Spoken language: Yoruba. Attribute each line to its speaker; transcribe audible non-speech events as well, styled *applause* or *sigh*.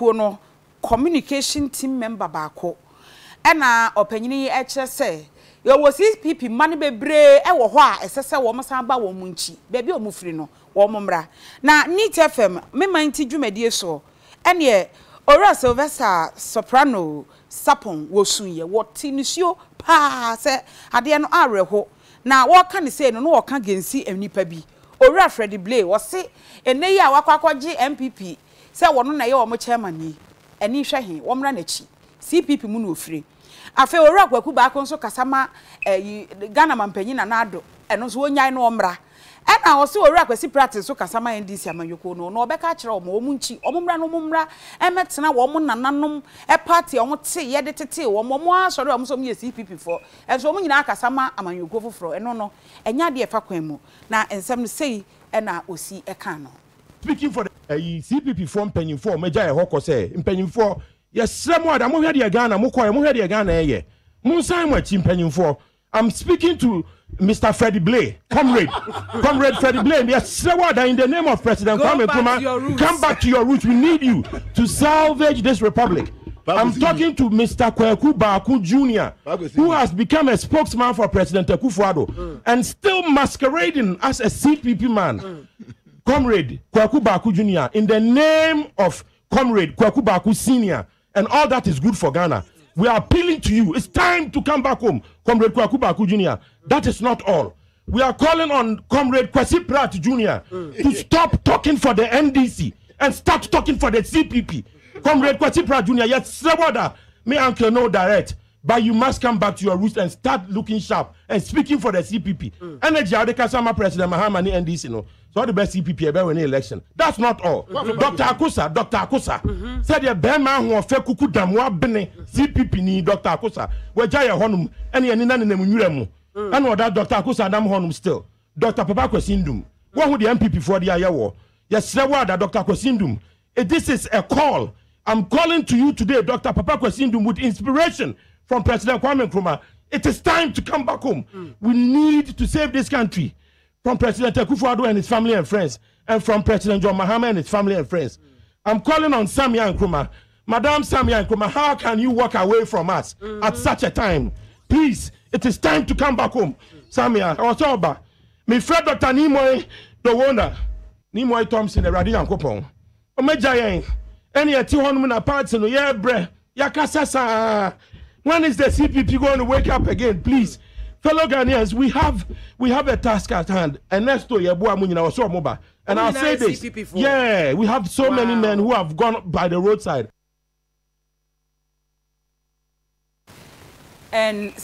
Speaker 1: kuo no communication team member baako ɛna ɔpanyini yi ɛkyerɛ sɛ yɛwɔ cpp mma no bebree ɛwɔ hɔ a ɛsɛ sɛ wɔn san ba wɔn nkyi beebi a wɔn firi no wɔn mmra na neat fm mema nti dwumadie soɔ ɛneɛ owura sylvester soprano sapon wɔsun yɛ wɔte nisuo paa sɛ adeɛ no awerɛho na wɔka ne sɛ no na wɔka gensi nnipa bi owura fred blay wɔse ɛnɛ yi a wakɔ akɔgye npp sɛ wɔno na ɛyɛ wɔn chairman yi ɛni hwɛ he wɔn mra n'akyi cpp mu na afei owura kwaku baako nso kasa ma ɛyi eh, ghana mampanyin na n'ado ɛno nso wɔnyan na wɔmra ɛna ɔsi owura kwasi prati nso kasa ma ndc amanyɔkuo no na ɔbɛka akyerɛ wɔn wɔn nkyi wɔn mra na wɔn mra ɛmɛtena wɔn nananom ɛpaati wɔn te yɛde tete wɔn wɔn asɔre wɔn nso wɔn yɛ cpp fo ɛnso wɔn nyinaa kasa ma amanyɔkuo foforɔ ɛno no ɛnya adeɛ ɛfa kwan mu na nsɛm no sei ɛna osi ɛka no.
Speaker 2: speaking for ɛyi cpp foɔ mpanyinfoɔ ɔmo yɛ hɔ kɔ sɛ mpanyinfoɔ yɛsrɛ mu ada mo hwɛ deɛ ghana mo kɔ mo hwɛ deɛ ghana yɛ mo nsan mo akyi mpanyinfoɔ i'm speaking to mr freddy blay comrade *laughs* comrade freddy blay yɛsrɛ mu ada in the name of president kwame nkrumah come back to your roots we need you to salvage this republic. I'm talking to Mr. Kweku Baku Jr., who has become a spokesman for President Akufo-Addo mm. and still masquerading as a CPP man. Mm. Comrade Kwaku Baku Jr., in the name of Comrade Kwaku Baku Sr., and all that is good for Ghana, we are appealing to you. It's time to come back home, Comrade Kwaku Baku Jr. That is not all. We are calling on Comrade Kwasi Pratt Jr. to mm. stop talking for the NDC and start talking for the CPP. Comrade Kwasi Pratt Jr., yes, Srewoda, me uncle no direct. but you must come back to your roots and start looking sharp and speaking for the CPP. Energy Mm. Energy Adekasama President Mahama ni NDC know, So the best CPP ever win the election. That's not all. Mm-hmm. Dr. Akusa, Dr. Akusa mm-hmm. said the bear man who fe kuku dam wa bene CPP ni Dr. Akusa. We jaya honum any any nan ne munyure mu. Mm. And what that Dr. Akusa dam honum still. Dr. Papa Kwesindum. What would the MPP for the ayawo? Yes, the word that Dr. Kwesindum. Eh, this is a call. I'm calling to you today, Dr. Papa Kwesindum, with inspiration from President Kwame Nkrumah. It is time to come back home. Mm. We need to save this country from President Akufo-Addo and his family and friends, and from President John Mahama and his family and friends. Mm. I'm calling on Samia Nkrumah. Madam Samia Nkrumah, how can you walk away from us mm. at such a time? Please, it is time to come back home. Mm. Samia, Osoba, me Fred Dr. Nimoy, the wonder, Nimoy Thompson, the Radian Kopon. Omejayen, eh, any a Tihon Muna parts in the year, bre, Yakasa. When is the CPP going to wake up again? Please, fellow Ghanaians, we have we have a task at hand. Ernesto Yeboah Munyina was so mobile. And I'll say this. Yeah, we have so wow. many men who have gone by the roadside.
Speaker 1: And